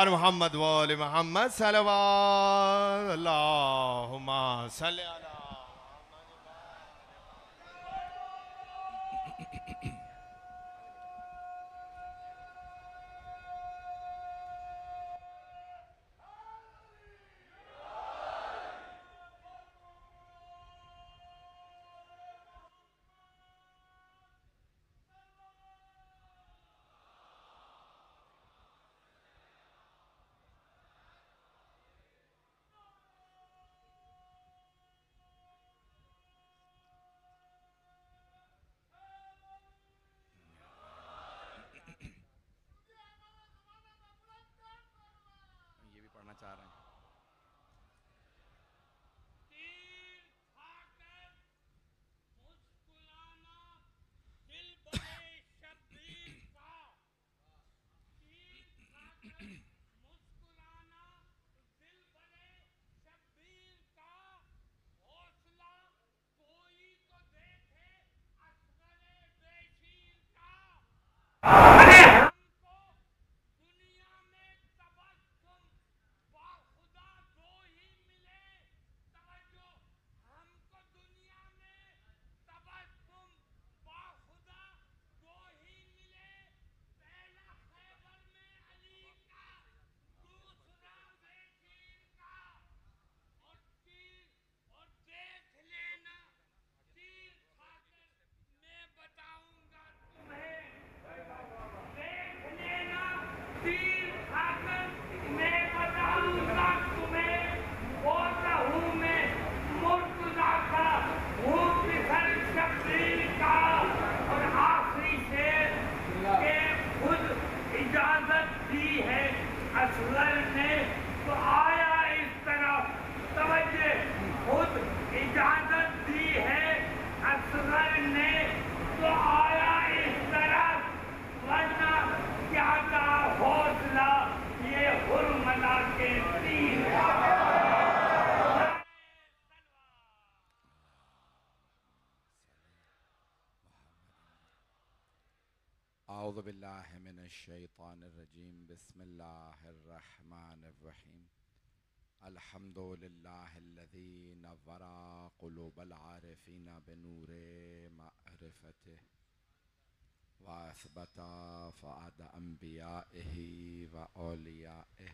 وعلى محمد وآل محمد صلوات اللهم صل على الشيطان الرجيم بسم الله الرحمن الرحيم الحمد لله الذي نظر قلوب العارفين بنور معرفته وأثبت فؤاد أنبيائه وأوليائه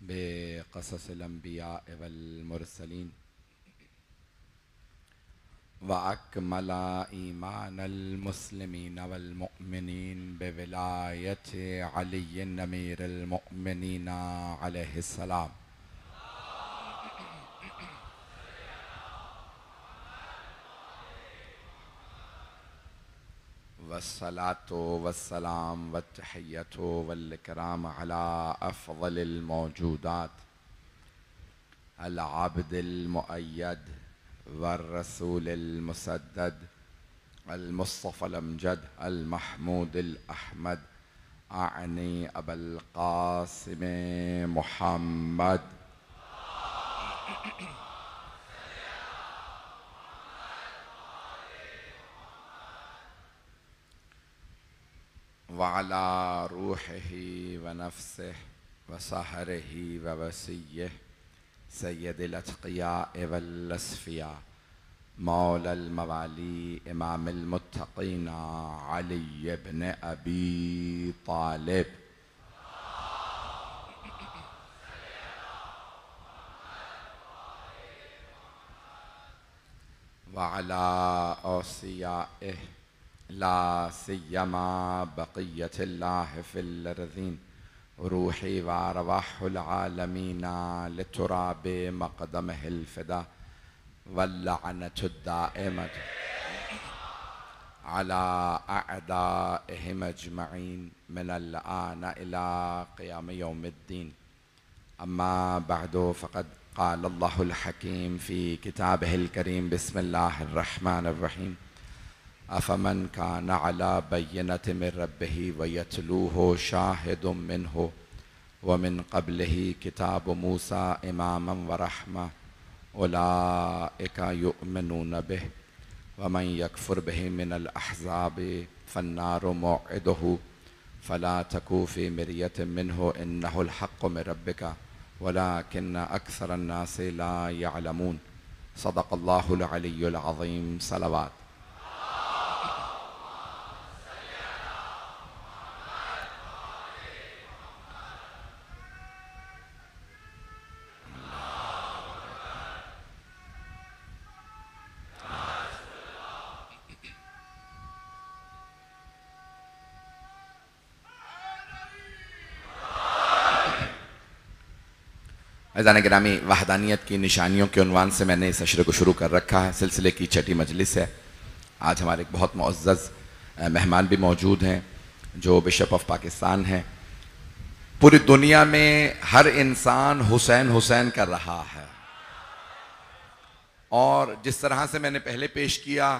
بقصص الأنبياء والمرسلين وأكمل إيمان المسلمين والمؤمنين بولاية علي أمير المؤمنين عليه السلام والصلاة والسلام والتحية والكرام على أفضل الموجودات العبد المؤيد والرسول المسدد المصطفى الأمجد المحمود الأحمد أعني أبا القاسم محمد وعلى روحه ونفسه وسهره ووسيه سيد الأتقياء والأصفياء مولى الموالي إمام المتقين علي بن أبي طالب وعلى أوصيائه لا سيما بقية الله في الأرضين روحي وارواح العالمين لتراب مقدمه الفدا واللعنة الدائمة على أعدائهم أجمعين من الآن إلى قيام يوم الدين أما بعد فقد قال الله الحكيم في كتابه الكريم بسم الله الرحمن الرحيم أفمن كان على بينة من ربه ويتلوه شاهد منه ومن قبله كتاب موسى إماما ورحمة أولئك يؤمنون به ومن يكفر به من الأحزاب فالنار موعده فلا تكو في مرية منه إنه الحق من ربك ولكن أكثر الناس لا يعلمون صدق الله العلي العظيم صلوات अजान ग्रामी वाहदानियत की निशानियों के अनवान से मैंने इस अशरे को शुरू कर रखा है सिलसिले की छठी मजलिस है आज हमारे एक बहुत मज्ज़ मेहमान भी मौजूद हैं जो बिशप ऑफ पाकिस्तान हैं पूरी दुनिया में हर इंसान हुसैन हुसैन कर रहा है और जिस तरह से मैंने पहले पेश किया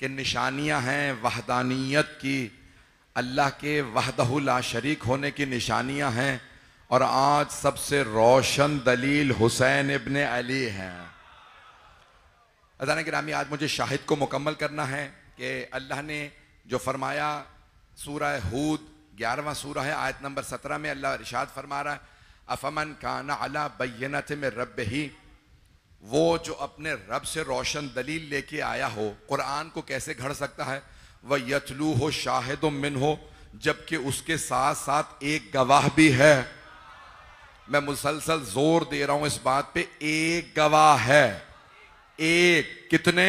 कि निशानियां हैं वहदानियत की अल्लाह के वहदहुल्ला शरीक होने की निशानियां हैं और आज सबसे रोशन दलील हुसैन इबन अली हैं अजाना ग्रामी आज मुझे शाहिद को मुकम्मल करना है कि अल्लाह ने जो फरमाया सूरह हूद ग्यारहवा सूरह है आयत नंबर सत्रह में अल्लाह इरशाद फरमा रहा है अफमन काना अला बैनत में रब ही वो जो अपने रब से रोशन दलील लेके आया हो कुरान को कैसे घड़ सकता है वह यथलू हो शाहिद मिन हो जबकि उसके साथ साथ एक गवाह भी है मैं मुसलसल जोर दे रहा हूं इस बात पे एक गवाह है एक कितने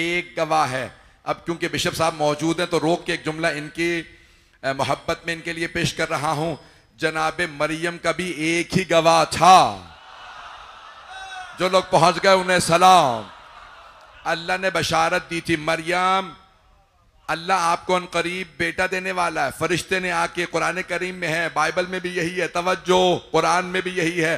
एक गवाह है अब क्योंकि बिशप साहब मौजूद हैं तो रोक के एक जुमला इनकी मोहब्बत में इनके लिए पेश कर रहा हूं जनाब मरियम का भी एक ही गवाह था जो लोग पहुंच गए उन्हें सलाम अल्लाह ने बशारत दी थी मरियम अल्लाह आपको अन करीब बेटा देने वाला है फरिश्ते ने आके कुरान करीम में है बाइबल में भी यही है तवज्जो कुरान में भी यही है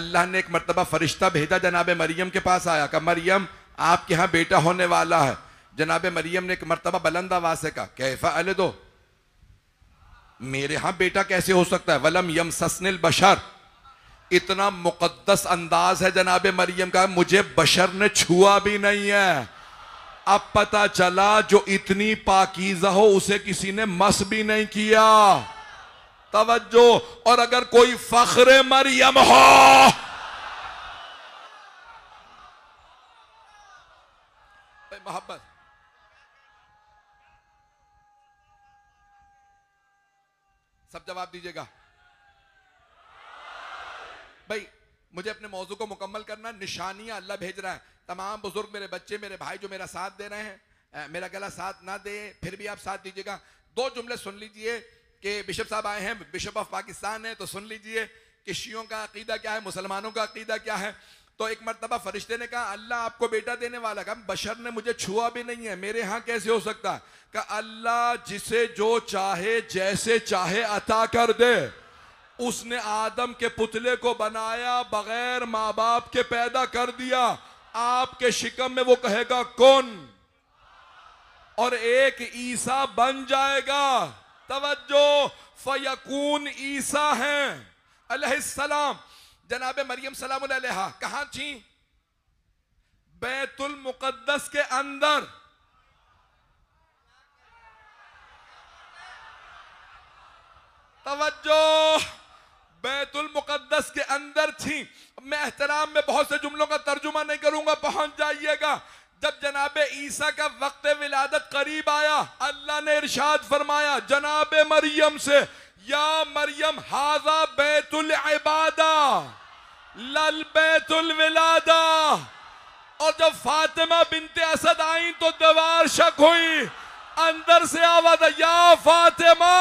अल्लाह ने एक मरतबा फरिश्ता भेजा जनाब मरियम के पास आया कहा मरियम आपके यहाँ बेटा होने वाला है जनाब मरियम ने एक मरतबा बुलंद आवाज से कहा कैफा अले दो मेरे यहाँ बेटा कैसे हो सकता है वलम यम ससनिल बशर इतना मुकद्दस अंदाज है जनाब मरियम का मुझे बशर ने छुआ भी नहीं है अब पता चला जो इतनी पाकिजा हो उसे किसी ने मस भी नहीं किया तवज्जो और अगर कोई फखरे मरियम हो मोहब्बत सब जवाब दीजिएगा भाई मुझे अपने मौजू को मुकम्मल करना निशानियां अल्लाह भेज रहा है तमाम बुजुर्ग मेरे बच्चे मेरे भाई जो मेरा साथ दे रहे हैं मेरा गला साथ ना दे फिर भी आप साथ दीजिएगा दो जुमले सुन लीजिए कि बिशप साहब आए हैं बिशप ऑफ पाकिस्तान है तो सुन लीजिए कि शियों का अकीदा क्या है मुसलमानों का अकीदा क्या है तो एक मरतबा फरिश्ते ने कहा अल्लाह आपको बेटा देने वाला कहा बशर ने मुझे छुआ भी नहीं है मेरे यहाँ कैसे हो सकता है कहा अल्लाह जिसे जो चाहे जैसे चाहे अता कर दे उसने आदम के पुतले को बनाया बगैर माँ बाप के पैदा कर दिया आपके शिकम में वो कहेगा कौन और एक ईसा बन जाएगा तवज्जो फयकून ईसा है अलैहिस्सलाम जनाब मरियम सलाम कहा थी बैतुल मुकद्दस के अंदर तवज्जो बैतुल मुकद्दस के अंदर थी मैं एहतराम में बहुत से जुमलों का तर्जुमा नहीं करूंगा पहुंच जाइएगा जब जनाब ईसा का वक्त विलादत करीब आया अल्लाह ने इरशाद फरमाया जनाब मरियम से या मरियम हाजा बैतुल इबादा लल बैतुल विलादा और जब फातिमा बिनते असद आई तो दीवार शक हुई अंदर से आवाज या फातिमा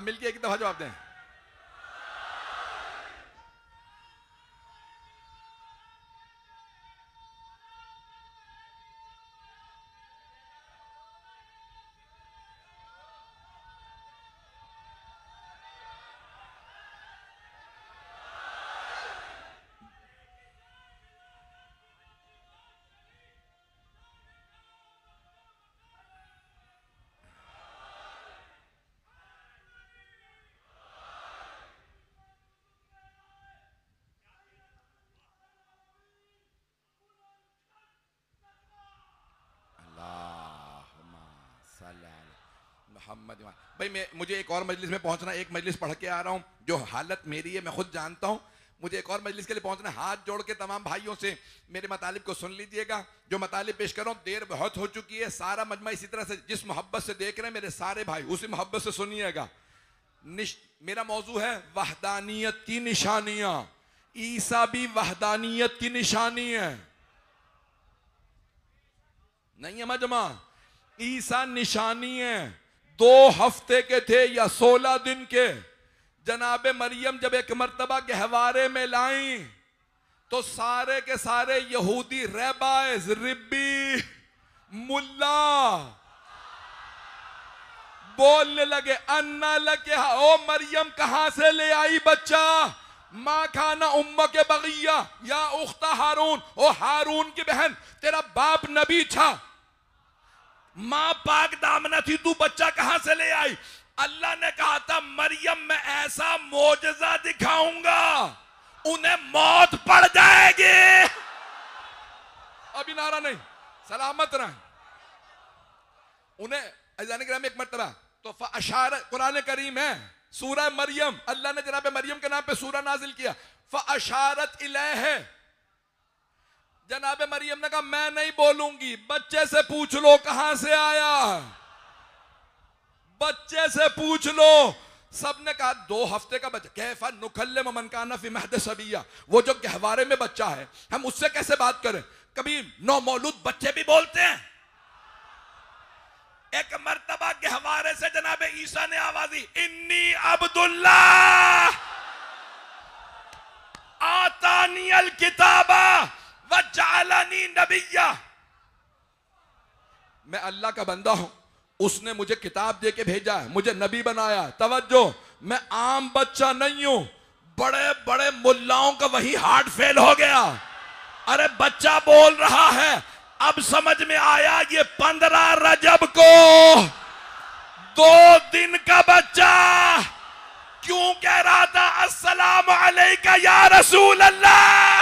सब मिलकर एक दफा जवाब दें मोहम्मद भाई मैं मुझे एक और मजलिस में पहुंचना एक मजलिस पढ़ के आ रहा हूँ जो हालत मेरी है मैं खुद जानता हूँ मुझे एक और मजलिस के लिए पहुंचना हाथ जोड़ के तमाम भाइयों से मेरे मतालब को सुन लीजिएगा जो मतालब पेश करो देर बहुत हो चुकी है सारा मजमा इसी तरह से जिस मोहब्बत से देख रहे हैं मेरे सारे भाई उसी मोहब्बत से सुनिएगा मेरा मौजू है वहदानियत की निशानियाँ ईसा भी वहदानियत की निशानी है नहीं है मजमा ईसा निशानी है दो हफ्ते के थे या सोलह दिन के जनाब मरियम जब एक मरतबा गहवारे में लाई तो सारे के सारे यहूदी रेबाइज रिब्बी मुल्ला बोलने लगे अन्ना लगे ओ मरियम कहां से ले आई बच्चा माँ खाना उम्म के बगिया या उख्ता हारून ओ हारून की बहन तेरा बाप नबी था माँ पाक दामना थी तू बच्चा कहां से ले आई अल्लाह ने कहा था मरियम मैं ऐसा मोजा दिखाऊंगा उन्हें मौत पड़ जाएगी अभी नारा नहीं सलामत रहे उन्हें अजान ग्राम एक मरतरा तो अशार कुरान करीम है सूरह मरियम अल्लाह ने जनाब मरियम के नाम पे सूरह नाजिल किया फ अशारत इले है जनाब मरियम ने कहा मैं नहीं बोलूंगी बच्चे से पूछ लो कहां से आया बच्चे से पूछ लो सबने कहा दो हफ्ते का बच्चा कैफा नुखल ममन का नफी महद सबिया वो जो गहवारे में बच्चा है हम उससे कैसे बात करें कभी नौ मौलूद बच्चे भी बोलते हैं एक मरतबा गहवारे से जनाब ईसा ने आवाज दी इन्नी अब्दुल्ला आतानियल किताबा नबिया मैं अल्लाह का बंदा हूं उसने मुझे किताब दे के भेजा है मुझे नबी बनाया तवज्जो मैं आम बच्चा नहीं हूं बड़े बड़े मुल्लाओं का वही हार्ट फेल हो गया अरे बच्चा बोल रहा है अब समझ में आया ये पंद्रह रजब को दो दिन का बच्चा क्यों कह रहा था अस्सलाम वालेकुम या रसूल अल्लाह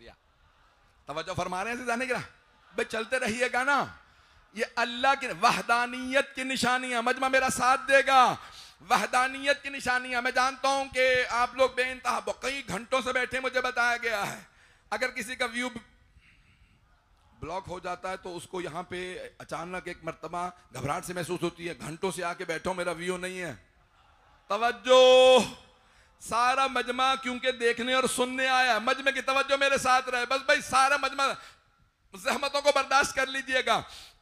शुक्रिया तवज्जो फरमा रहे हैं सीधा निकरा भाई चलते रहिएगा ना ये अल्लाह की वहदानियत की निशानियां मजमा मेरा साथ देगा वहदानियत की निशानियां मैं जानता हूं कि आप लोग बे इंतहा कई घंटों से बैठे मुझे बताया गया है अगर किसी का व्यू ब्लॉक हो जाता है तो उसको यहाँ पे अचानक एक मरतबा घबराहट से महसूस होती है घंटों से आके बैठो मेरा व्यू नहीं है तवज्जो सारा मजमा क्योंकि देखने और सुनने आया मजमे की तवज्जो मेरे साथ रहे बस भाई सारा मजमा जहमतों को बर्दाश्त कर लीजिएगा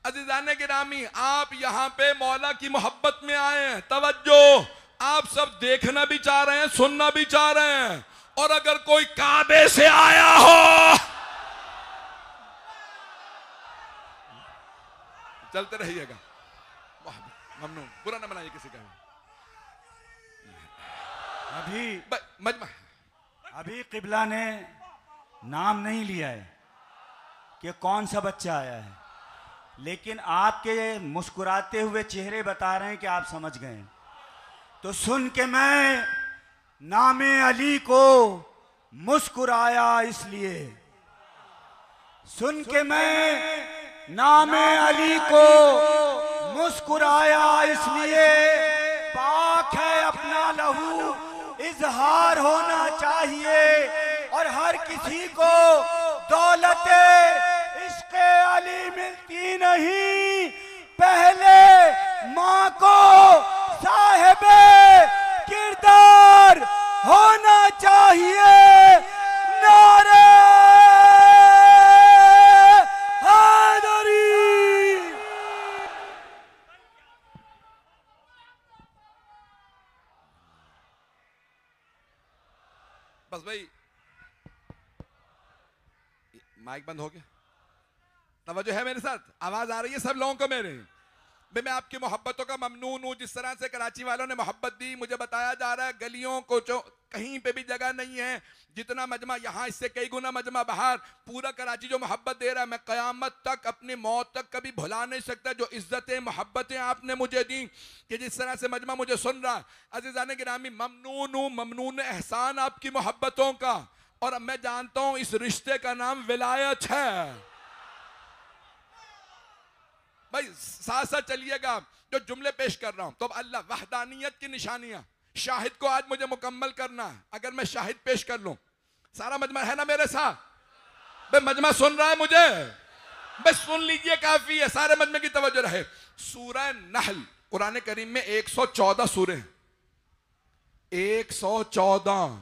के गिरामी आप यहाँ पे मौला की मोहब्बत में आए हैं तवज्जो आप सब देखना भी चाह रहे हैं सुनना भी चाह रहे हैं और अगर कोई काबे से आया हो चलते रहिएगा बुरा ना बनाइए किसी का अभी अभी किबला ने नाम नहीं लिया है कि कौन सा बच्चा आया है लेकिन आपके मुस्कुराते हुए चेहरे बता रहे हैं कि आप समझ गए तो सुन के मैं नाम अली को मुस्कुराया इसलिए सुन के मैं नाम अली को मुस्कुराया इसलिए इजहार होना चाहिए और हर किसी को दौलत इश्क अली मिलती नहीं पहले माँ को साहेब किरदार होना चाहिए माइक बंद हो गया तवज्जो है मेरे साथ आवाज आ रही है सब लोगों को मेरे मैं मैं आपकी मोहब्बतों का ममनून हूँ जिस तरह से कराची वालों ने मोहब्बत दी मुझे बताया जा रहा है गलियों कोचों कहीं पे भी जगह नहीं है जितना मजमा यहाँ इससे कई गुना मजमा बाहर पूरा कराची जो मोहब्बत दे रहा है मैं क़यामत तक अपनी मौत तक कभी भुला नहीं सकता जो इज्जतें मोहब्बतें आपने मुझे दी कि जिस तरह से मजमा मुझे सुन रहा है अजीजा ने गिरामी ममनून हूँ ममनून एहसान आपकी मोहब्बतों का और अब मैं जानता हूं इस रिश्ते का नाम विलायत है भाई साथ साथ चलिएगा जो जुमले पेश कर रहा हूं तो अल्लाह वहदानियत की निशानियां शाहिद को आज मुझे मुकम्मल करना है अगर मैं शाहिद पेश कर लू सारा मजमा है ना मेरे साथ भाई मजमा सुन रहा है मुझे भाई सुन लीजिए काफी है सारे मजमे की तवज्जो रहे सूरह नहल कुरान करीम में 114 सौ चौदह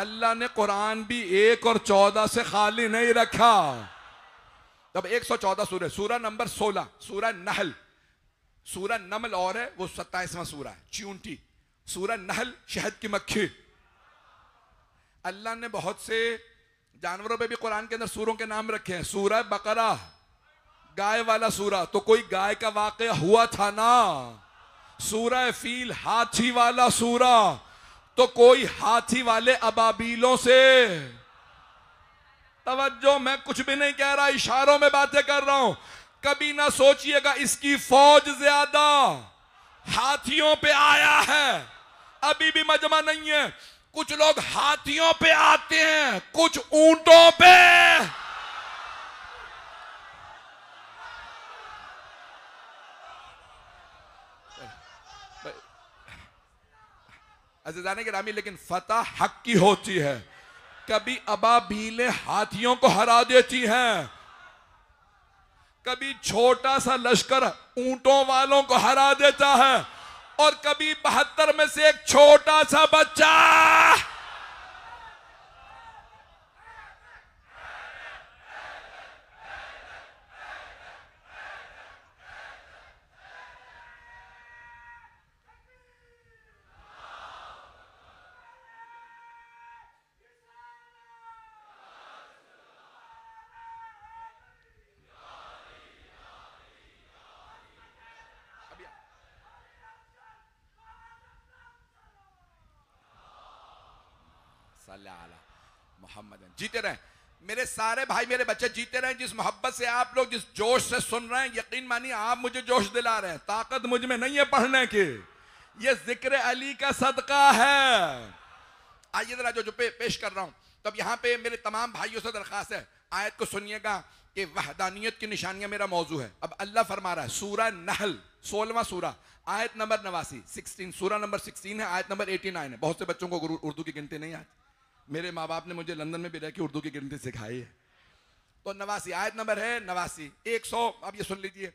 अल्लाह ने कुरान भी एक और चौदह से खाली नहीं रखा तब एक सौ चौदह सूर्य सूरह नंबर सोलह सूर्य नहल सूर नमल और है वो सत्ताईसवां सूर है च्यूंटी सूर नहल शहद की मक्खी अल्लाह ने बहुत से जानवरों पे भी कुरान के अंदर सूरों के नाम रखे हैं सूरह बकरा गाय वाला सूरा तो कोई गाय का वाक़ हुआ था ना सूरह फील हाथी वाला सूरा तो कोई हाथी वाले अबाबीलों से तवज्जो मैं कुछ भी नहीं कह रहा इशारों में बातें कर रहा हूं कभी ना सोचिएगा इसकी फौज ज्यादा हाथियों पे आया है अभी भी मजमा नहीं है कुछ लोग हाथियों पे आते हैं कुछ ऊंटों पे अजीजान ग्रामी लेकिन फतेह हक की होती है कभी अबाबीले हाथियों को हरा देती हैं कभी छोटा सा लश्कर ऊंटों वालों को हरा देता है और कभी बहत्तर में से एक छोटा सा बच्चा जीते रहें मेरे सारे भाई मेरे बच्चे जीते रहें जिस मोहब्बत से आप लोग जिस जोश से सुन रहे हैं यकीन मानिए आप मुझे जोश दिला रहे हैं ताकत मुझ में नहीं है पढ़ने की ये जिक्र अली का सदका है आइए जरा जो जो पे, पेश कर रहा हूँ तब यहां पे मेरे तमाम भाइयों से दरखास्त है आयत को सुनिएगा कि वहदानियत की निशानियां मेरा मौजू है अब अल्लाह फरमा रहा है सूरा नहल सोलवा सूरा आयत नंबर नवासी सिक्सटीन सूरा नंबर सिक्सटीन है आयत नंबर एटी नाइन है बहुत से बच्चों को उर्दू की गिनती नहीं आती मेरे माँ बाप ने मुझे लंदन में भी रह के उर्दू की गिनती सिखाई है तो नवासी आयत नंबर है नवासी एक सौ आप ये सुन लीजिए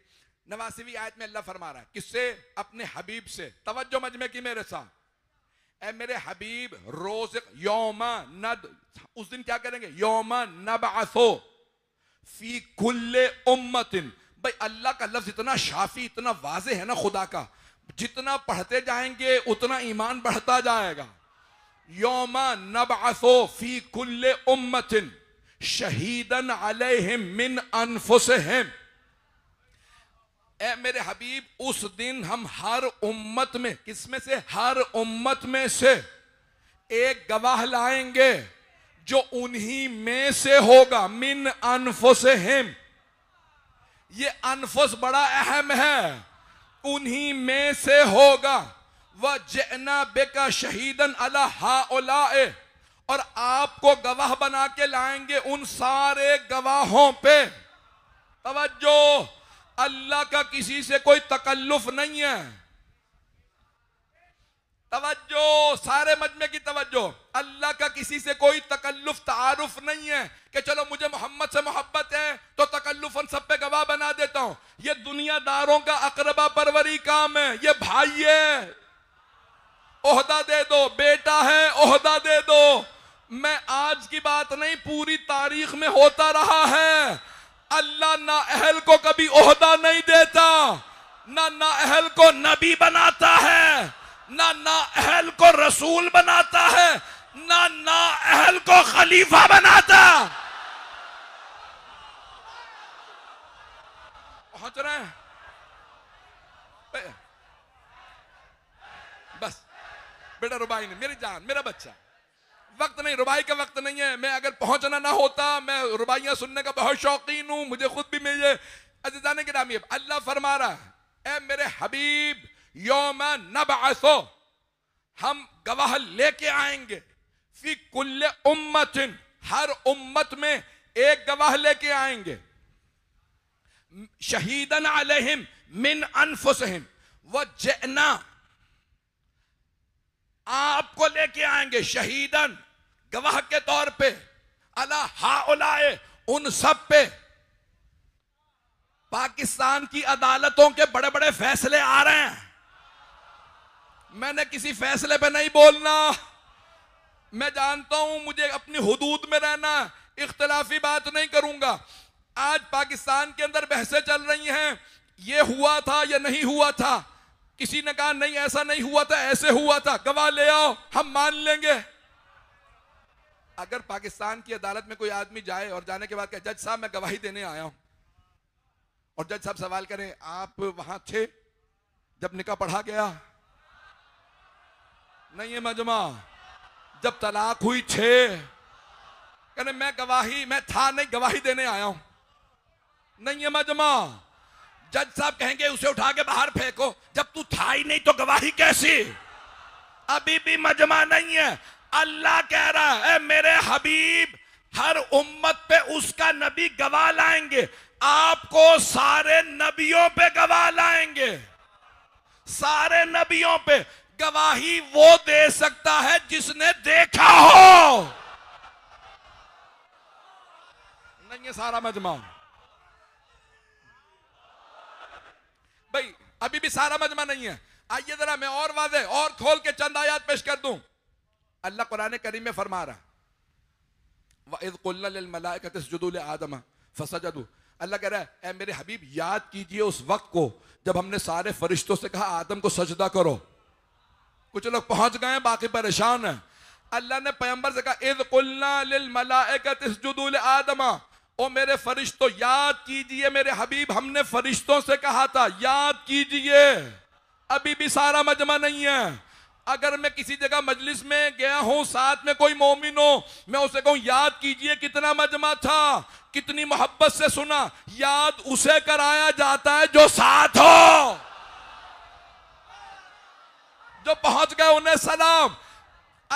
नवासीवी आयत में अल्लाह फरमा रहा है किससे अपने हबीब से तवज्जो मजमे की मेरे साथ ए मेरे हबीब रोज योम नद उस दिन क्या करेंगे योम नब नबासो फी कुल्ले उम्मतिन भाई अल्लाह का लफ्ज इतना शाफी इतना वाजे है ना खुदा का जितना पढ़ते जाएंगे उतना ईमान बढ़ता जाएगा योम नबासो फी कुल्ले उम्मतिन शहीदन अलैहिम मिन अनफुसहिम ए मेरे हबीब उस दिन हम हर उम्मत में किसमें से हर उम्मत में से एक गवाह लाएंगे जो उन्हीं में से होगा मिन अनफुसहिम ये अनफुस बड़ा अहम है उन्हीं में से होगा व जना बेका शहीदन अला हा और आपको गवाह बना के लाएंगे उन सारे गवाहों पे तवज्जो अल्लाह का किसी से कोई तकल्लुफ नहीं है तवज्जो सारे मजमे की तवज्जो अल्लाह का किसी से कोई तकल्लुफ तारुफ नहीं है कि चलो मुझे मोहम्मद से मोहब्बत है तो तकल्लुफ सब पे गवाह बना देता हूं ये दुनियादारों का अकरबा परवरी काम है ये भाई है ओहदा दे दो बेटा है ओहदा दे दो मैं आज की बात नहीं पूरी तारीख में होता रहा है अल्लाह ना अहल को कभी ओहदा नहीं देता ना ना अहल को नबी बनाता है ना ना अहल को रसूल बनाता है ना ना अहल को खलीफा बनाता पहुंच रहे हैं बेटा रुबाई नहीं मेरी जान मेरा बच्चा वक्त नहीं रुबाई का वक्त नहीं है मैं अगर पहुंचना ना होता मैं रुबाइयाँ सुनने का बहुत शौकीन हूं मुझे खुद भी मिले अजाने के नाम अल्लाह फरमा रहा है ए मेरे हबीब योम नबो हम गवाह लेके आएंगे फी कुल्ले उम्मतिन हर उम्मत में एक गवाह लेके आएंगे शहीदन अलहिम मिन अनफुसहिम व जैना आपको लेके आएंगे शहीदन गवाह के तौर पे अला हाउलाए उन सब पे पाकिस्तान की अदालतों के बड़े बड़े फैसले आ रहे हैं मैंने किसी फैसले पे नहीं बोलना मैं जानता हूं मुझे अपनी हदूद में रहना इख्तलाफी बात नहीं करूंगा आज पाकिस्तान के अंदर बहसें चल रही हैं ये हुआ था या नहीं हुआ था किसी ने कहा नहीं ऐसा नहीं हुआ था ऐसे हुआ था गवाह ले आओ हम मान लेंगे अगर पाकिस्तान की अदालत में कोई आदमी जाए और जाने के बाद कहे जज साहब मैं गवाही देने आया हूं और जज साहब सवाल करें आप वहां थे जब निका पढ़ा गया नहीं है मजमा जब तलाक हुई छे कहने मैं गवाही मैं था नहीं गवाही देने आया हूं नहीं है मजमा जज साहब कहेंगे उसे उठा के बाहर फेंको जब तू था ही नहीं तो गवाही कैसी अभी भी मजमा नहीं है अल्लाह कह रहा है मेरे हबीब हर उम्मत पे उसका नबी गवाह लाएंगे आपको सारे नबियों पे गवाह लाएंगे सारे नबियों पे गवाही वो दे सकता है जिसने देखा हो नहीं है सारा मजमा भाई अभी भी सारा मजमा नहीं है आइए जरा मैं और वादे और खोल के चंद आयात पेश कर दूं अल्लाह कुरान करीम में फरमा रहा अल्लाह कह रहा है मेरे हबीब याद कीजिए उस वक्त को जब हमने सारे फरिश्तों से कहा आदम को सजदा करो कुछ लोग पहुंच गए बाकी परेशान है अल्लाह ने पैम्बर से कहा कुल्ला आदमा ओ मेरे फरिश्तों याद कीजिए मेरे हबीब हमने फरिश्तों से कहा था याद कीजिए अभी भी सारा मजमा नहीं है अगर मैं किसी जगह मजलिस में गया हूं साथ में कोई मोमिन हो मैं उसे कहूं याद कीजिए कितना मजमा था कितनी मोहब्बत से सुना याद उसे कराया जाता है जो साथ हो जो पहुंच गए उन्हें सलाम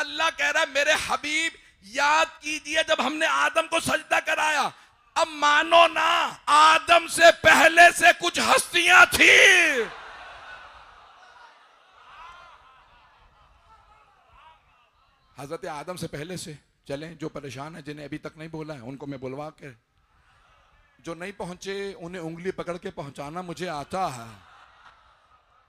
अल्लाह कह रहा है मेरे हबीब याद कीजिए जब हमने आदम को सजदा कराया अब मानो ना आदम से पहले से कुछ हस्तियां थी हजरत आदम से पहले से चलें जो परेशान है जिन्हें अभी तक नहीं बोला है उनको मैं बुलवा के जो नहीं पहुंचे उन्हें उंगली पकड़ के पहुंचाना मुझे आता है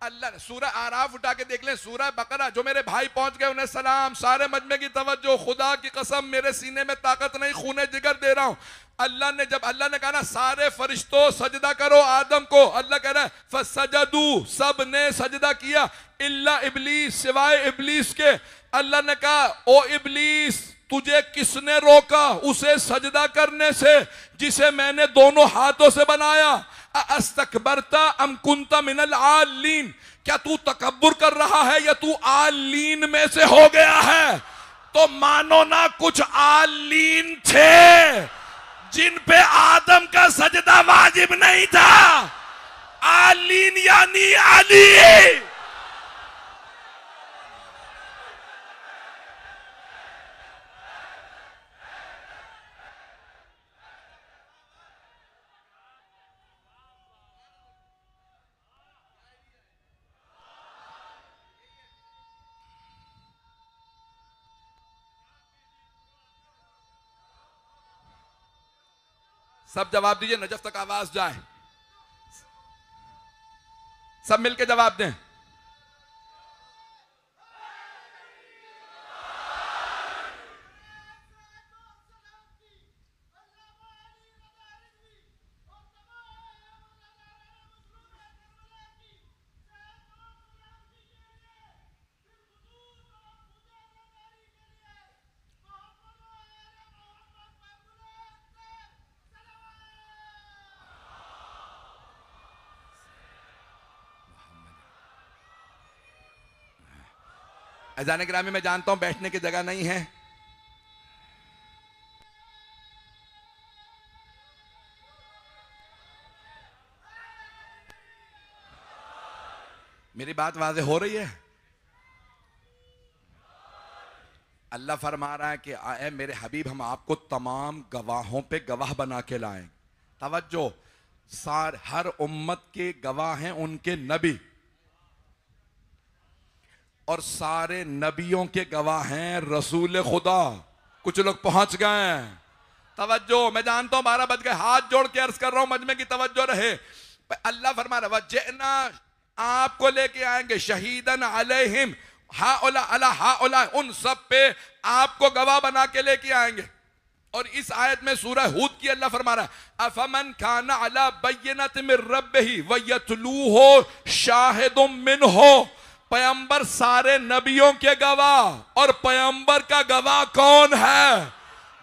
अल्लाह सूरह आराफ उठा के देख लें सूरह बकरा जो मेरे भाई पहुंच गए उन्हें सलाम सारे मजमे की तवज्जो खुदा की कसम मेरे सीने में ताकत नहीं खूने जिगर दे रहा हूं अल्लाह ने जब अल्लाह ने कहा ना सारे फरिश्तों सजदा करो आदम को अल्लाह कह रहा है फसजदू सब ने सजदा किया इल्ला इबलीस सिवाय इबलीस के अल्लाह ने कहा ओ इबलीस तुझे किसने रोका उसे सजदा करने से जिसे मैंने दोनों हाथों से बनाया अस्तकबरता अमकुंता मिनल आलीन क्या तू तकबर कर रहा है या तू आलीन में से हो गया है तो मानो ना कुछ आलीन थे जिन पे आदम का सजदा वाजिब नहीं था आलीन यानी आली सब जवाब दीजिए नजफ तक आवाज जाए सब मिलके जवाब दें अजान ग्रामी मैं जानता हूं बैठने की जगह नहीं है मेरी बात वाजे हो रही है अल्लाह फरमा रहा है कि आए मेरे हबीब हम आपको तमाम गवाहों पे गवाह बना के लाए तवज्जो सार हर उम्मत के गवाह हैं उनके नबी और सारे नबियों के गवाह हैं रसूल खुदा कुछ लोग पहुंच गए हैं तवज्जो मैं जानता हूं बारह बज गए हाथ जोड़ के अर्ज कर रहा हूं मजमे की तवज्जो रहे अल्लाह फरमा रहा ना आपको लेके आएंगे शहीदन अलहिम हा ओला अला हा ओला उन सब पे आपको गवाह बना के लेके आएंगे और इस आयत में सूरह हूद की अल्लाह फरमा रहा है अफमन खाना अला बैनत में रब ही वयतलू हो शाहिद हो पैंबर सारे नबियों के गवाह और पैंबर का गवाह कौन है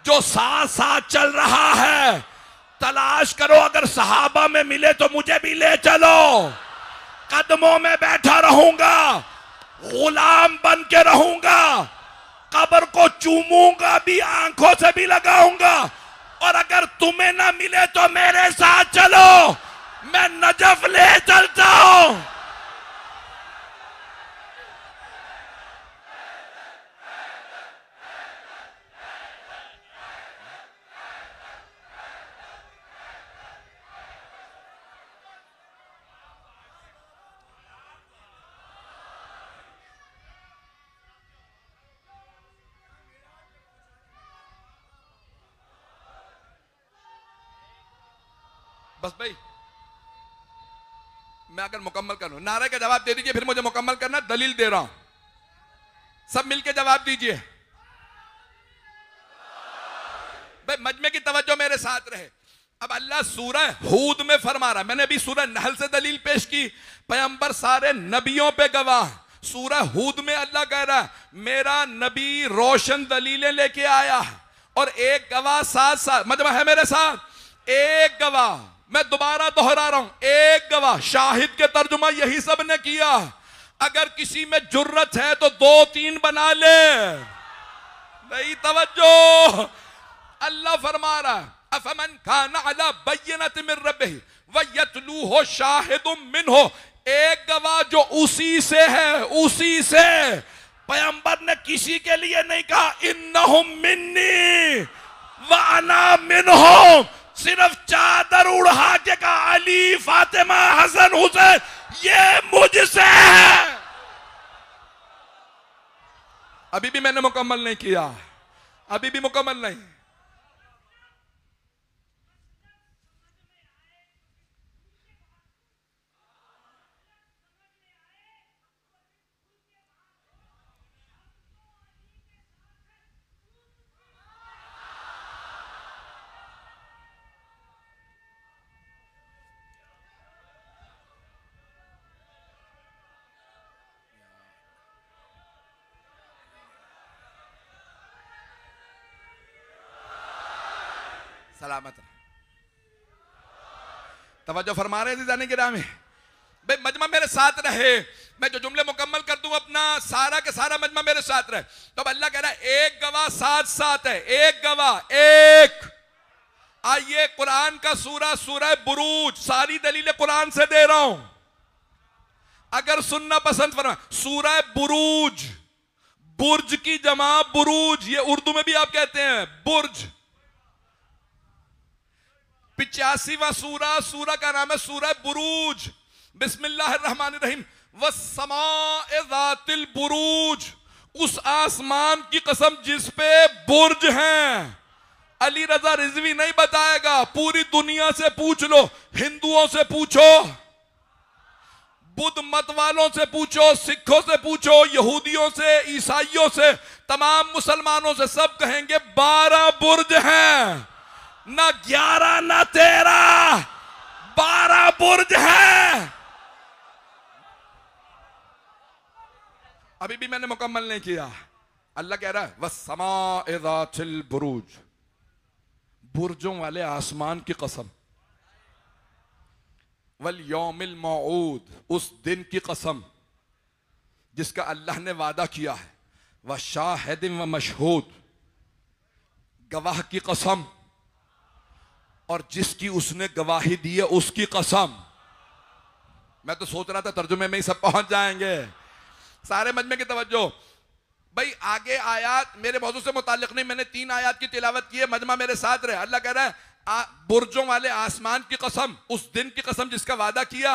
जो साथ साथ चल रहा है तलाश करो अगर सहाबा में मिले तो मुझे भी ले चलो कदमों में बैठा रहूंगा गुलाम बन के रहूंगा कबर को चूमूंगा भी आंखों से भी लगाऊंगा और अगर तुम्हें ना मिले तो मेरे साथ चलो मैं नजफ ले चलता हूं बस भाई मैं अगर मुकम्मल कर रहा नारे का जवाब दे दीजिए फिर मुझे मुकम्मल करना दलील दे रहा हूं सब मिलके जवाब दीजिए भाई मजमे की तवज्जो मेरे साथ रहे अब अल्लाह सूरह हूद में फरमा रहा मैंने अभी सूरह नहल से दलील पेश की पैंबर सारे नबियों पे गवाह सूरह हूद में अल्लाह कह रहा है मेरा नबी रोशन दलीलें लेके आया और एक गवाह साथ साथ मजमा है मेरे साथ एक गवाह मैं दोबारा दोहरा रहा हूं एक गवाह शाहिद के तर्जुमा यही सब ने किया अगर किसी में जुर्रत है तो दो तीन बना ले नहीं तवज्जो अल्लाह फरमा रहा अफमन खाना अला बैनत मिन वतलू हो शाहिद मिन हो एक गवाह जो उसी से है उसी से पैगंबर ने किसी के लिए नहीं कहा इन मिन्नी व अना मिन हो सिर्फ चादर उड़ा के का अली फातिमा हसन हुसैन ये मुझसे है अभी भी मैंने मुकम्मल नहीं किया अभी भी मुकम्मल नहीं तो फरमा रहे जाने के राम भाई मजमा मेरे साथ रहे मैं जो जुमले मुकम्मल कर दू अपना सारा के सारा मजमा मेरे साथ रहे तो अल्लाह कह रहा है एक गवाह साथ साथ है एक गवाह एक आइए कुरान का सूरा सूरह बुरूज सारी दलीलें कुरान से दे रहा हूं अगर सुनना पसंद फरमा सूरह बुरूज बुर्ज की जमा बुरूज ये उर्दू में भी आप कहते हैं बुर्ज पिचासीवा सूरा सूरा का नाम है सूरह बुरूज बिस्मिल्लाहिर्रहमानिर्रहीम वस्समातिल बुरूज उस आसमान की कसम जिस पे बुर्ज हैं अली रजा रिजवी नहीं बताएगा पूरी दुनिया से पूछ लो हिंदुओं से पूछो बुद्ध मत वालों से पूछो सिखों से पूछो यहूदियों से ईसाइयों से तमाम मुसलमानों से सब कहेंगे बारह बुर्ज हैं ना ग्यारह ना तेरह बारह बुर्ज है अभी भी मैंने मुकम्मल नहीं किया अल्लाह कह रहा है वह चिल बुरुज बुर्जों वाले आसमान की कसम वल योमिल मऊद उस दिन की कसम जिसका अल्लाह ने वादा किया है वह शाहिद व मशहूद गवाह की कसम और जिसकी उसने गवाही दी है उसकी कसम मैं तो सोच रहा था तर्जुमे में ही सब पहुंच जाएंगे सारे मजमे की तवज्जो भाई आगे आयात मेरे मौजूद से मुतालिक नहीं मैंने तीन आयात की तिलावत की है मजमा मेरे साथ रहे अल्लाह कह रहा है आ, बुर्जों वाले आसमान की कसम उस दिन की कसम जिसका वादा किया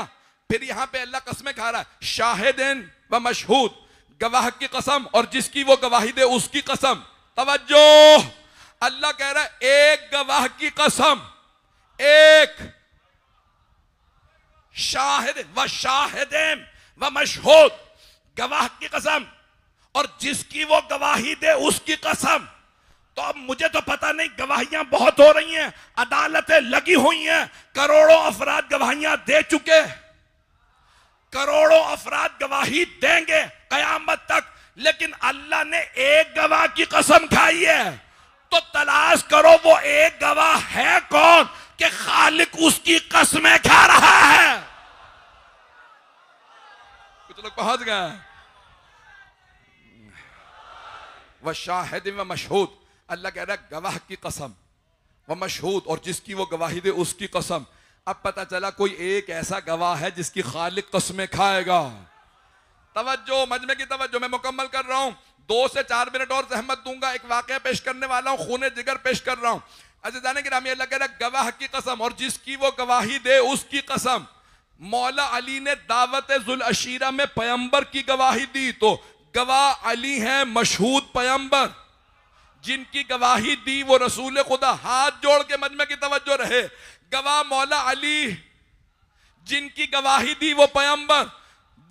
फिर यहां पे अल्लाह कसम खा रहा है शाहिदिन व मशहूद गवाह की कसम और जिसकी वो गवाही दे उसकी कसम तवज्जो अल्लाह कह रहा है एक गवाह की कसम एक शाहिद व शाहिदेम व मशहूद गवाह की कसम और जिसकी वो गवाही दे उसकी कसम तो अब मुझे तो पता नहीं गवाहियां बहुत हो रही हैं अदालतें लगी हुई हैं करोड़ों अफराद गवाहियां दे चुके करोड़ों अफराद गवाही देंगे कयामत तक लेकिन अल्लाह ने एक गवाह की कसम खाई है तो तलाश करो वो एक गवाह है कौन कि खालिक उसकी कसमें खा रहा है कुछ तो लोग पहुंच गए वह शाहिद व मशहूद अल्लाह कह रहा है गवाह की कसम वह मशहूद और जिसकी वो गवाही दे उसकी कसम अब पता चला कोई एक ऐसा गवाह है जिसकी खालिक कसमें खाएगा तवज्जो मजमे की तवज्जो मैं मुकम्मल कर रहा हूं दो से चार मिनट और जहमत दूंगा एक वाक़ पेश करने वाला हूं खून जिगर पेश कर रहा हूं के नाम अल्लाह कह रहा गवाह की कसम और जिसकी वो गवाही दे उसकी कसम मौला अली ने दावत जुलशीरा में पयंबर की गवाही दी तो गवाह अली हैं मशहूद पयंबर जिनकी गवाही दी वो रसूल खुदा हाथ जोड़ के मजमे की तवज्जो रहे गवाह मौला अली जिनकी गवाही दी वो पयंबर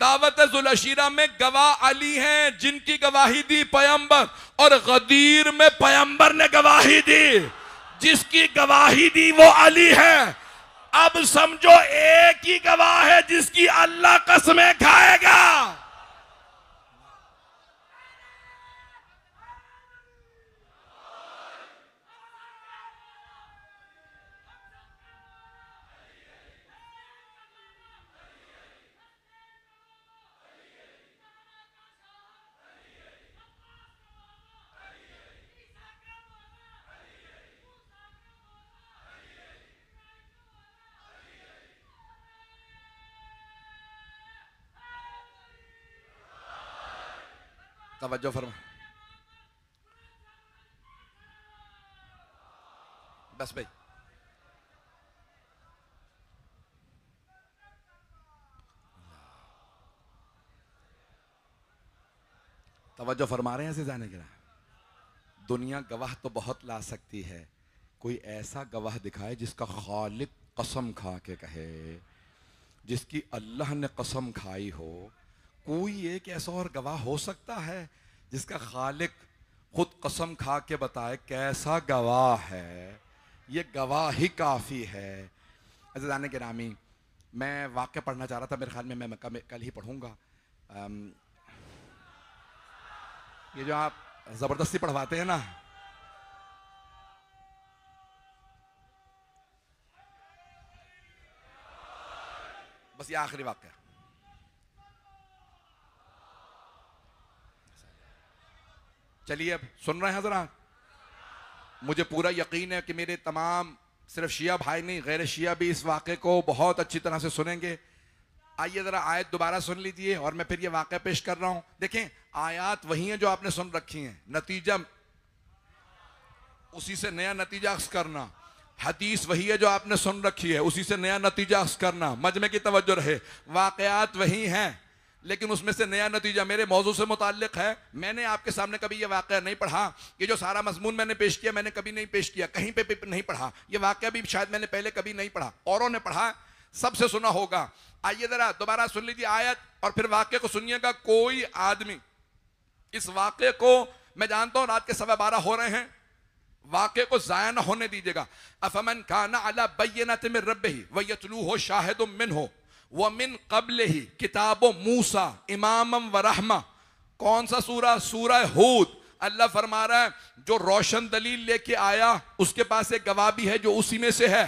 दावत जुलशीरा में गवाह अली हैं जिनकी गवाही दी पयंबर और गदीर में पयंबर ने गवाही दी जिसकी गवाही दी वो अली है अब समझो एक ही गवाह है जिसकी अल्लाह कसमें खाएगा तवज्जो फरमा बस भाई तवज्जो फरमा रहे हैं ऐसे जाने के लिए दुनिया गवाह तो बहुत ला सकती है कोई ऐसा गवाह दिखाए जिसका खालिक कसम खा के कहे जिसकी अल्लाह ने कसम खाई हो कोई एक ऐसा और गवाह हो सकता है जिसका खालिक खुद कसम खा के बताए कैसा गवाह है ये गवाह ही काफ़ी है अजान के नामी मैं वाक्य पढ़ना चाह रहा था मेरे ख्याल में मैं कल ही पढ़ूँगा ये जो आप ज़बरदस्ती पढ़वाते हैं ना बस ये आखिरी वाक्य चलिए अब सुन रहे हैं जरा मुझे पूरा यकीन है कि मेरे तमाम सिर्फ शिया भाई नहीं गैर शिया भी इस वाक़े को बहुत अच्छी तरह से सुनेंगे आइए ज़रा आयत दोबारा सुन लीजिए और मैं फिर ये वाक़ पेश कर रहा हूँ देखें आयात वही हैं जो आपने सुन रखी हैं नतीजा उसी से नया नतीजा अक्स करना हदीस वही है जो आपने सुन रखी है उसी से नया नतीजा अक्स करना मजमे की तवज्जो रहे वाकयात वही हैं लेकिन उसमें से नया नतीजा मेरे मौजू से मुतक है मैंने आपके सामने कभी यह वाक़ नहीं पढ़ा ये जो सारा मजमून मैंने पेश किया मैंने कभी नहीं पेश किया कहीं पर भी नहीं पढ़ा यह वाक़ भी शायद मैंने पहले कभी नहीं पढ़ा औरों ने पढ़ा सबसे सुना होगा आइए ज़रा दोबारा सुन लीजिए आयत और फिर वाक्य को सुनिएगा कोई आदमी इस वाक्य को मैं जानता हूँ रात के सवा बारह हो रहे हैं वाक्य को ज़ाया न होने दीजिएगा अफमन खाना अला बैना तुम रब ही वह हो शाहिद मिन हो वमिन कबल ही किताब मूसा इमाम व रहमा कौन सा सूरा सूरा हूद अल्लाह फरमा रहा है जो रोशन दलील लेके आया उसके पास एक गवाह भी है जो उसी में से है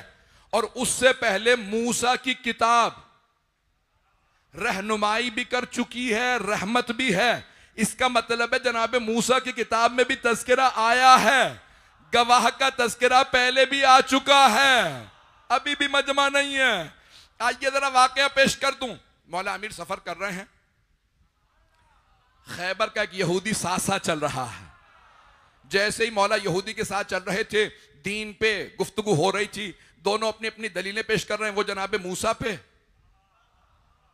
और उससे पहले मूसा की किताब रहनुमाई भी कर चुकी है रहमत भी है इसका मतलब है जनाब मूसा की किताब में भी तस्करा आया है गवाह का तस्करा पहले भी आ चुका है अभी भी मजमा नहीं है आइए जरा वाक़ पेश कर दूं मौला अमीर सफर कर रहे हैं खैबर का एक यहूदी सासा चल रहा है जैसे ही मौला यहूदी के साथ चल रहे थे दीन पे गुफ्तगु हो रही थी दोनों अपनी अपनी दलीलें पेश कर रहे हैं वो जनाब मूसा पे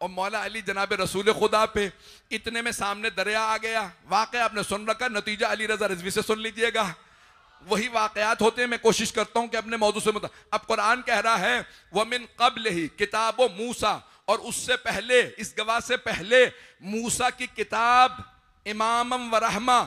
और मौला अली जनाब रसूल खुदा पे इतने में सामने दरिया आ गया वाकई आपने सुन रखा नतीजा अली रजा रजवी से सुन लीजिएगा वही वाकयात होते हैं मैं कोशिश करता हूं कि अपने मौजूद से मुता मतलब, अब कुरान कह रहा है वमिन कबल ही किताब मूसा और उससे पहले इस गवाह से पहले मूसा की किताब इमाम व रहमा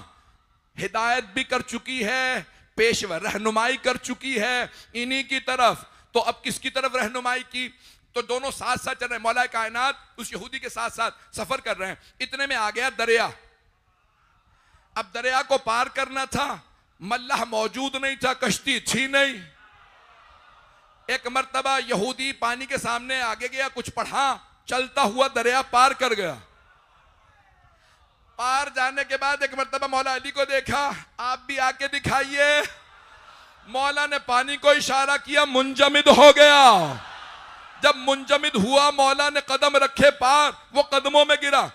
हिदायत भी कर चुकी है पेशवर रहनुमाई कर चुकी है इन्हीं की तरफ तो अब किसकी तरफ रहनुमाई की तो दोनों साथ साथ चल रहे मौलाए मौला कायनात उस यहूदी के साथ साथ सफर कर रहे हैं इतने में आ गया दरिया अब दरिया को पार करना था मल्लाह मौजूद नहीं था कश्ती थी नहीं एक मरतबा यहूदी पानी के सामने आगे गया कुछ पढ़ा चलता हुआ दरिया पार कर गया पार जाने के बाद एक मरतबा मौला अली को देखा आप भी आके दिखाइए मौला ने पानी को इशारा किया मुंजमिद हो गया जब मुंजमिद हुआ मौला ने कदम रखे पार वो कदमों में गिरा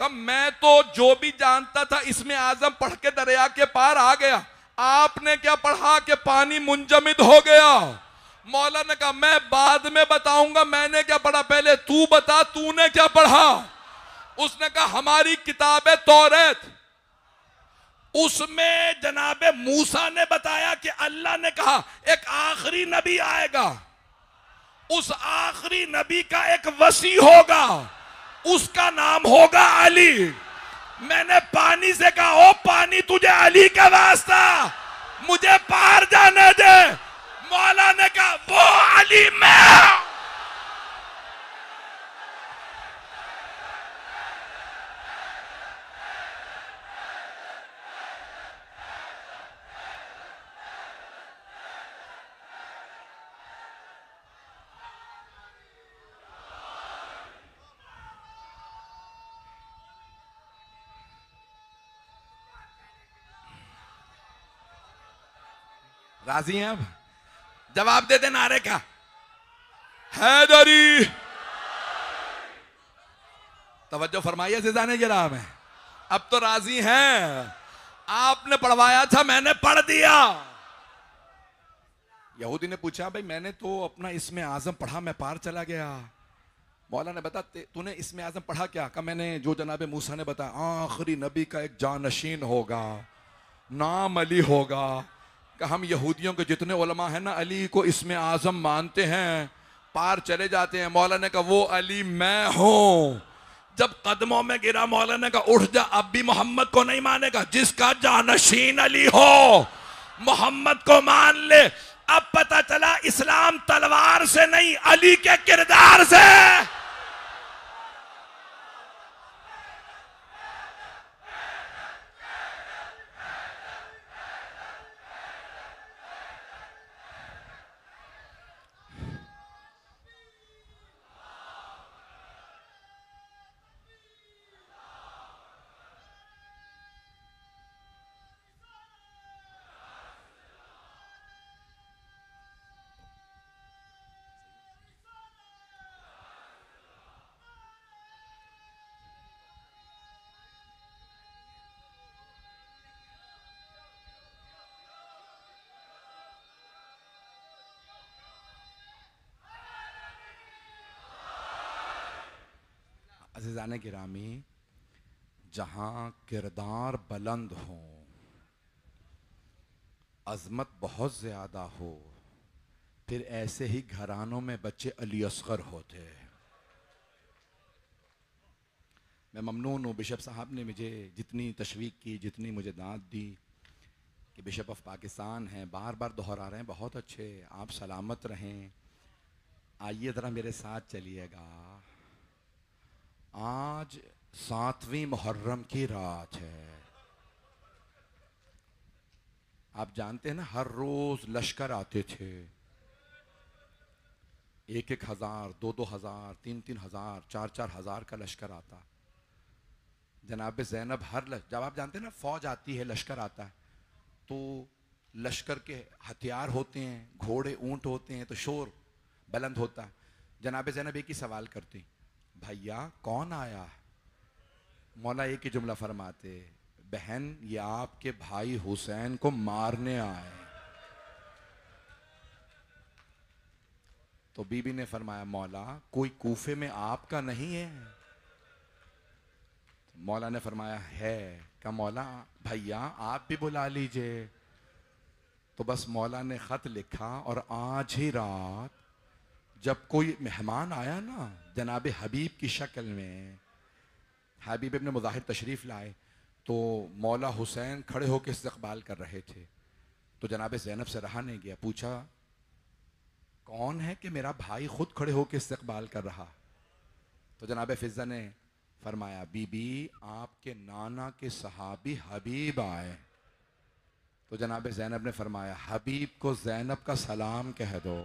कब मैं तो जो भी जानता था इसमें आजम पढ़ के दरिया के पार आ गया आपने क्या पढ़ा कि पानी मुंजमिद हो गया ने कहा मैं बाद में बताऊंगा मैंने क्या पढ़ा पहले तू बता तूने क्या पढ़ा उसने कहा हमारी किताब है तौरेत उसमें जनाब मूसा ने बताया कि अल्लाह ने कहा एक आखिरी नबी आएगा उस आखिरी नबी का एक वसी होगा उसका नाम होगा अली मैंने पानी से कहा ओ पानी तुझे अली का वास्ता मुझे पार जाने दे मौला ने कहा वो अली मैं राजी हैं अब जवाब दे दे नारे का हैदरी तवज्जो फरमाइए जिजाने जरा में अब तो राजी हैं आपने पढ़वाया था मैंने पढ़ दिया यहूदी ने पूछा भाई मैंने तो अपना इसमें आजम पढ़ा मैं पार चला गया मौला ने बता तूने इसमें आजम पढ़ा क्या का मैंने जो जनाब मूसा ने बताया आखिरी नबी का एक जानशीन होगा नाम अली होगा कि हम यहूदियों के जितने उलमा हैं ना अली को इसमें आज़म मानते हैं पार चले जाते हैं मौलाना का वो अली मैं हूँ जब कदमों में गिरा मौलाना का उठ जा अब भी मोहम्मद को नहीं मानेगा जिसका जानशीन अली हो मोहम्मद को मान ले अब पता चला इस्लाम तलवार से नहीं अली के किरदार से अजीज़ान गिरामी जहां किरदार बुलंद हो अज़मत बहुत ज़्यादा हो फिर ऐसे ही घरानों में बच्चे अली असगर होते हैं मैं ममनून हूँ बिशप साहब ने मुझे जितनी तशवीक की जितनी मुझे दाँत दी कि बिशप ऑफ पाकिस्तान हैं बार बार दोहरा रहे हैं बहुत अच्छे आप सलामत रहें आइए ज़रा मेरे साथ चलिएगा आज सातवीं मुहर्रम की रात है आप जानते हैं ना हर रोज लश्कर आते थे एक एक हजार दो दो हजार तीन तीन हजार चार चार हजार का लश्कर आता जनाब जैनब हर लश्कर जब आप जानते हैं ना फौज आती है लश्कर आता है तो लश्कर के हथियार होते हैं घोड़े ऊंट होते हैं तो शोर बुलंद होता है जनाब जैनब एक ही सवाल करती भैया कौन आया मौला एक ही जुमला फरमाते बहन ये आपके भाई हुसैन को मारने आए तो बीबी ने फरमाया मौला कोई कूफे में आपका नहीं है तो मौला ने फरमाया है क्या मौला भैया आप भी बुला लीजिए तो बस मौला ने खत लिखा और आज ही रात जब कोई मेहमान आया ना जनाब हबीब की शक्ल में हबीब अपने मुजाहिर तशरीफ़ लाए तो मौला हुसैन खड़े होकर इस्तबाल कर रहे थे तो जनाब जैनब से रहा नहीं गया पूछा कौन है कि मेरा भाई खुद खड़े होकर इस्तबाल कर रहा तो जनाब फिजा ने फरमाया बीबी आपके नाना के सहाबी हबीब आए तो जनाब जैनब ने फरमाया हबीब को जैनब का सलाम कह दो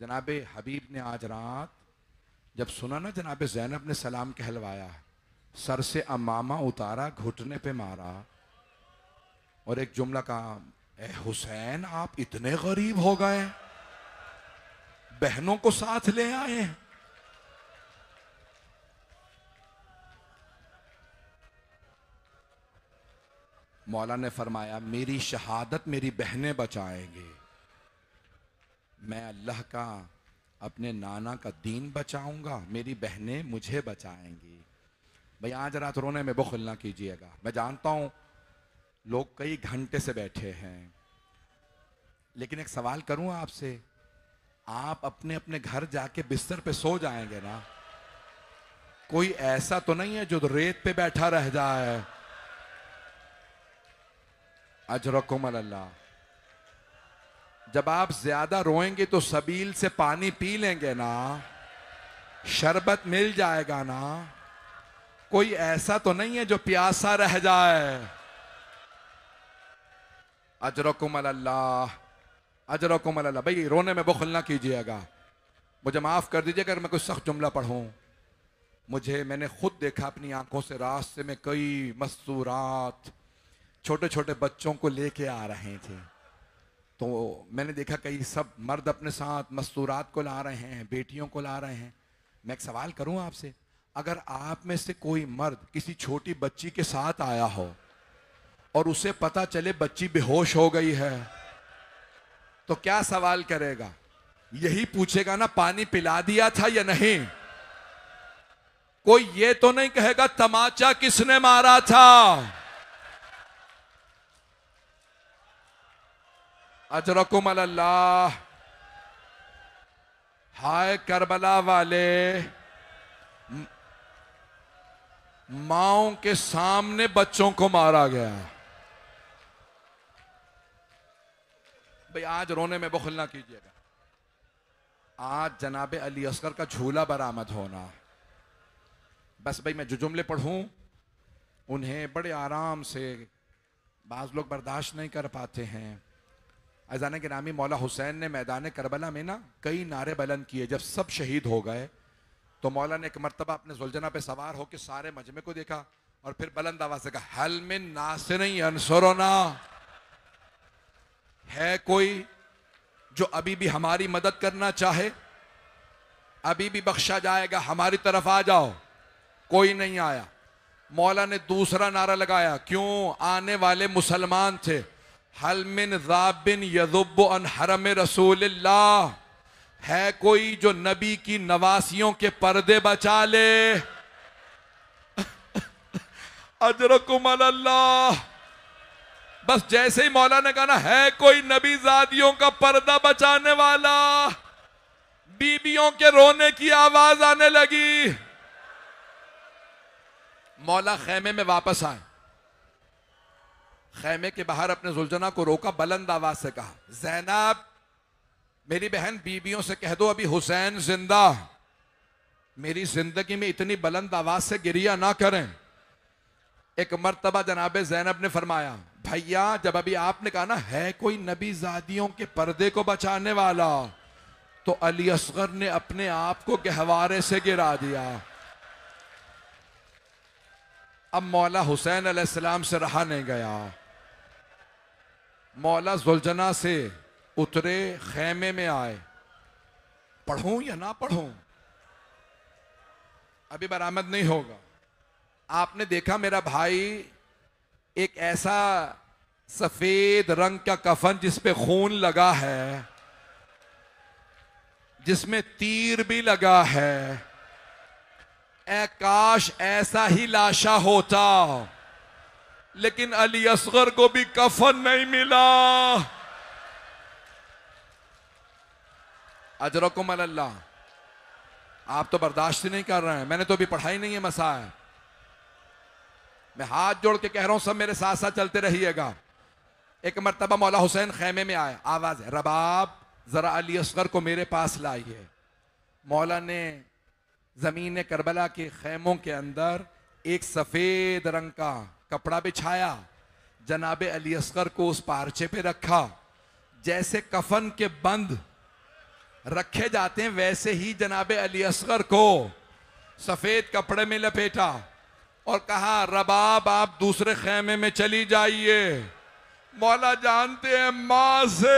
जनाब हबीब ने आज रात जब सुना ना जनाब जैनब ने सलाम कहलवाया सर से अमामा उतारा घुटने पे मारा और एक जुमला कहा ए हुसैन आप इतने गरीब हो गए बहनों को साथ ले आए मौला ने फरमाया मेरी शहादत मेरी बहनें बचाएंगे मैं अल्लाह का अपने नाना का दीन बचाऊंगा मेरी बहनें मुझे बचाएंगी भाई आज रात रोने में बुखल ना कीजिएगा मैं जानता हूँ लोग कई घंटे से बैठे हैं लेकिन एक सवाल करूँ आपसे आप अपने अपने घर जाके बिस्तर पे सो जाएंगे ना कोई ऐसा तो नहीं है जो रेत पे बैठा रह जाए अजरकुम अल्लाह जब आप ज्यादा रोएंगे तो सबील से पानी पी लेंगे ना शरबत मिल जाएगा ना कोई ऐसा तो नहीं है जो प्यासा रह जाए अजरकुम अल्लाह अजरकुम अल्लाह भाई रोने में बुखल ना कीजिएगा मुझे माफ़ कर दीजिए अगर मैं कुछ सख्त जुमला पढ़ूं मुझे मैंने खुद देखा अपनी आंखों से रास्ते में कई मस्तूरात छोटे छोटे बच्चों को लेके आ रहे थे तो मैंने देखा कई सब मर्द अपने साथ मस्तूरात को ला रहे हैं बेटियों को ला रहे हैं मैं एक सवाल करूं आपसे अगर आप में से कोई मर्द किसी छोटी बच्ची के साथ आया हो और उसे पता चले बच्ची बेहोश हो गई है तो क्या सवाल करेगा यही पूछेगा ना पानी पिला दिया था या नहीं कोई ये तो नहीं कहेगा तमाचा किसने मारा था अजरकुम अल्लाह हाय करबला वाले माओ के सामने बच्चों को मारा गया भाई आज रोने में बखल ना कीजिएगा आज जनाब अली असगर का झूला बरामद होना बस भाई मैं जो जुमले पढ़ूं उन्हें बड़े आराम से बाज लोग बर्दाश्त नहीं कर पाते हैं अजाना के नामी मौला हुसैन ने मैदान करबला में ना कई नारे बलंद किए जब सब शहीद हो गए तो मौला ने एक मरतबा अपने जुलझना पे सवार होकर सारे मजमे को देखा और फिर बुलंद आवाज से कहा हल नहीं अनसरो ना है कोई जो अभी भी हमारी मदद करना चाहे अभी भी बख्शा जाएगा हमारी तरफ आ जाओ कोई नहीं आया मौला ने दूसरा नारा लगाया क्यों आने वाले मुसलमान थे हलमिन राबिन यजुब अन हरम रसूल है कोई जो नबी की नवासियों के पर्दे बचा ले अजरकुम बस जैसे ही मौला ने कहा ना है कोई नबी जादियों का पर्दा बचाने वाला बीबियों के रोने की आवाज आने लगी मौला खेमे में वापस आए खैमे के बाहर अपने जुलझना को रोका बुलंद आवाज से कहा जैनब मेरी बहन बीबियों से कह दो अभी हुसैन जिंदा मेरी जिंदगी में इतनी बुलंद आवाज से गिरिया ना करें एक मरतबा जनाब जैनब ने फरमाया भैया जब अभी आपने कहा ना है कोई नबी जादियों के पर्दे को बचाने वाला तो अली असगर ने अपने आप को गहवारे से गिरा दिया अब मौला हुसैन अलैहिस्सलाम से रहा नहीं गया मौला जुलझना से उतरे खैमे में आए पढ़ूं या ना पढ़ूं अभी बरामद नहीं होगा आपने देखा मेरा भाई एक ऐसा सफेद रंग का कफन जिसपे खून लगा है जिसमें तीर भी लगा है ए काश ऐसा ही लाशा होता लेकिन अली असगर को भी कफन नहीं मिला अजरकुम अल्लाह आप तो बर्दाश्त ही नहीं कर रहे हैं मैंने तो अभी पढ़ाई नहीं है मसा है मैं हाथ जोड़ के कह रहा हूं सब मेरे साथ साथ चलते रहिएगा एक मरतबा मौला हुसैन खेमे में आया आवाज है रबाब जरा अली असगर को मेरे पास लाइए मौला ने जमीन करबला के खेमों के अंदर एक सफेद रंग का कपड़ा बिछाया जनाब अली असगर को उस पारचे पे रखा जैसे कफन के बंद रखे जाते हैं वैसे ही जनाब अली असगर को सफेद कपड़े में लपेटा और कहा रबाब आप दूसरे खेमे में चली जाइए मौला जानते हैं माँ से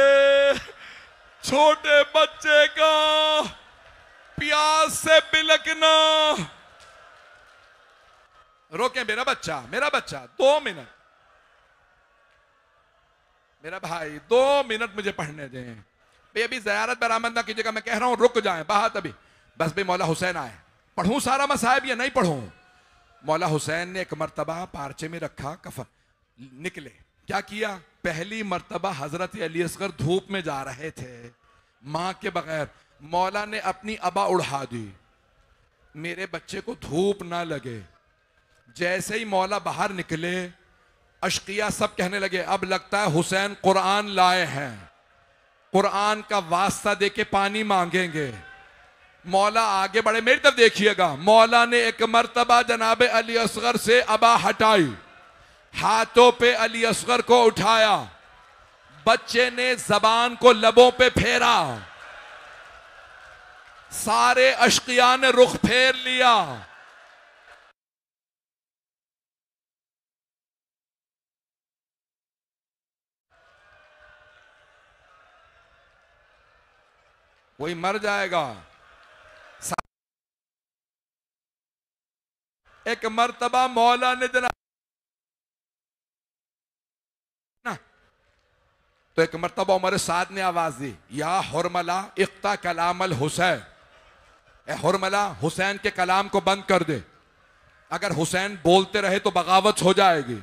छोटे बच्चे का प्यास से बिलकना रोके मेरा बच्चा मेरा बच्चा दो मिनट मेरा भाई दो मिनट मुझे पढ़ने दें भाई अभी जयारत बरामद ना कीजिएगा मैं कह रहा हूं रुक जाए बात अभी बस भाई मौला हुसैन आए पढ़ू सारा मसाहब या नहीं पढ़ू मौला हुसैन ने एक मरतबा पार्चे में रखा कफन निकले क्या किया पहली मरतबा हजरत अली असगर धूप में जा रहे थे माँ के बगैर मौला ने अपनी अबा उड़ा दी मेरे बच्चे को धूप ना लगे जैसे ही मौला बाहर निकले अशकिया सब कहने लगे अब लगता है हुसैन कुरान लाए हैं कुरान का वास्ता दे के पानी मांगेंगे मौला आगे बढ़े मेरी तरफ देखिएगा मौला ने एक मरतबा जनाब अली असगर से अबा हटाई हाथों पे अली असगर को उठाया बच्चे ने जबान को लबों पे फेरा सारे अशकिया ने रुख फेर लिया कोई मर जाएगा एक मरतबा मौला ने जना तो एक मरतबा उमर साद ने आवाज दी या हरमला इकता अल हुसैन ए हरमला हुसैन के कलाम को बंद कर दे अगर हुसैन बोलते रहे तो बगावत हो जाएगी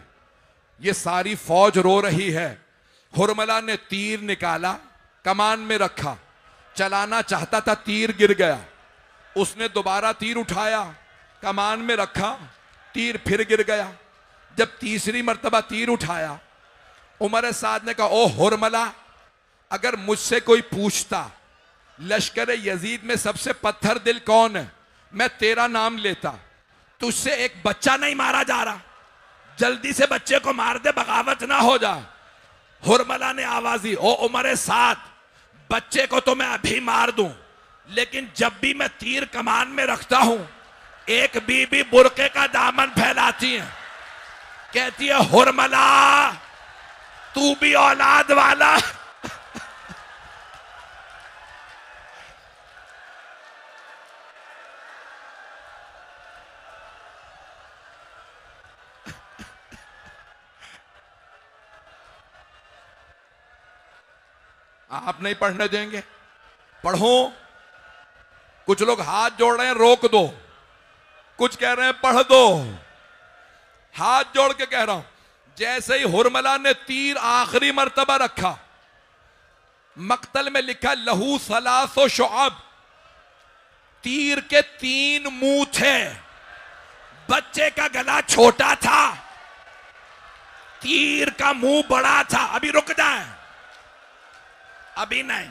ये सारी फौज रो रही है हुरमला ने तीर निकाला कमान में रखा चलाना चाहता था तीर गिर गया उसने दोबारा तीर उठाया कमान में रखा तीर फिर गिर गया जब तीसरी मरतबा तीर उठाया उमर साद ने कहा ओ होरमला अगर मुझसे कोई पूछता लश्कर यजीद में सबसे पत्थर दिल कौन है मैं तेरा नाम लेता तुझसे एक बच्चा नहीं मारा जा रहा जल्दी से बच्चे को मार दे बगावत ना हो जा हुरमला ने आवाजी ओ उमर साथ बच्चे को तो मैं अभी मार दू लेकिन जब भी मैं तीर कमान में रखता हूं एक बीबी बुरके का दामन फैलाती है कहती है हुरमला तू भी औलाद वाला आप नहीं पढ़ने देंगे पढ़ो कुछ लोग हाथ जोड़ रहे हैं रोक दो कुछ कह रहे हैं पढ़ दो हाथ जोड़ के कह रहा हूं जैसे ही हुरमला ने तीर आखिरी मरतबा रखा मकतल में लिखा लहू सलासो शोब तीर के तीन मुंह थे बच्चे का गला छोटा था तीर का मुंह बड़ा था अभी रुक जाए अभी नहीं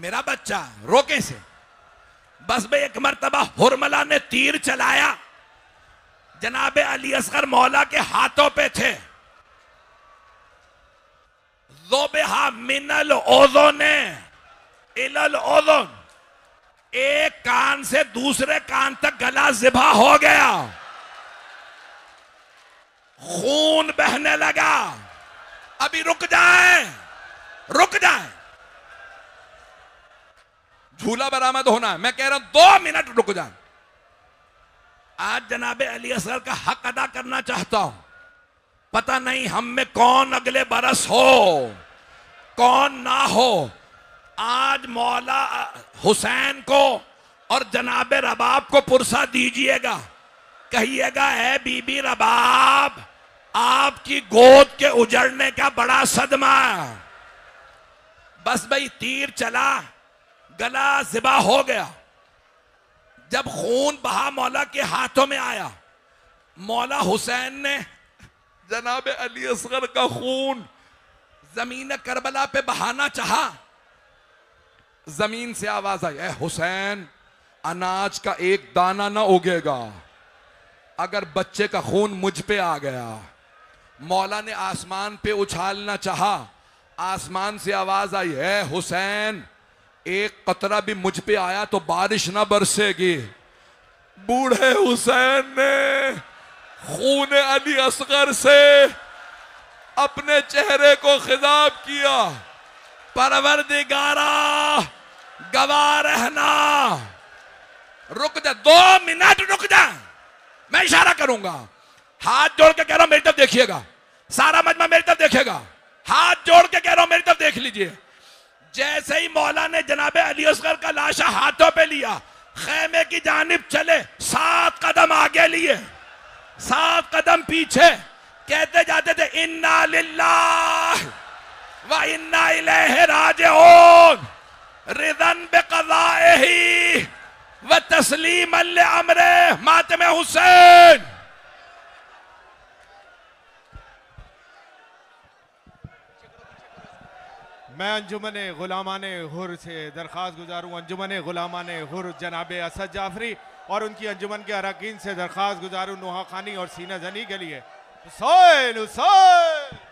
मेरा बच्चा रोके से बस में एक मरतबा हुरमला ने तीर चलाया जनाब अली असगर मौला के हाथों पे थे जोबेहा मिनल ने इलल ओजोन एक कान से दूसरे कान तक गला जिबा हो गया खून बहने लगा अभी रुक जाए रुक जाए झूला बरामद होना है मैं कह रहा हूं दो मिनट रुक जाए आज जनाब अली असगर का हक अदा करना चाहता हूं पता नहीं हम में कौन अगले बरस हो कौन ना हो आज मौला हुसैन को और जनाब रबाब को पुरसा दीजिएगा कहिएगा है बीबी रबाब आपकी गोद के उजड़ने का बड़ा सदमा है बस भाई तीर चला गला जिबा हो गया जब खून बहा मौला के हाथों में आया मौला हुसैन ने जनाब अली असगर का खून जमीन करबला पे बहाना चाहा जमीन से आवाज आई है हुसैन अनाज का एक दाना ना उगेगा अगर बच्चे का खून मुझ पे आ गया मौला ने आसमान पे उछालना चाहा आसमान से आवाज आई है हुसैन एक कतरा भी मुझ पे आया तो बारिश ना बरसेगी बूढ़े हुसैन ने खून अली असगर से अपने चेहरे को खिताब किया परवर दिगारा रहना रुक जा दो मिनट रुक जा मैं इशारा करूंगा हाथ जोड़ के कह रहा हूं मेरी तरफ देखिएगा सारा मजमा मेरी तरफ देखेगा हाथ जोड़ के कह रहा हूं मेरी तरफ देख लीजिए जैसे ही मौला ने जनाब अली असगर का लाशा हाथों पे लिया खेमे की जानब चले सात कदम आगे लिए सात कदम पीछे कहते जाते थे इन्ना व इन्ना राज रिदन बेकजाए ही व तस्लीम अमरे मातम हुसैन मैं अंजुमन गुलामान हुर से दरख्वास गुजार हूँ अंजुमन गुलामान हुर जनाब असद जाफरी और उनकी अंजुमन के अरकान से दरख्वास गुजार हूँ खानी और सीना जनी के लिए हुसैन हुसैन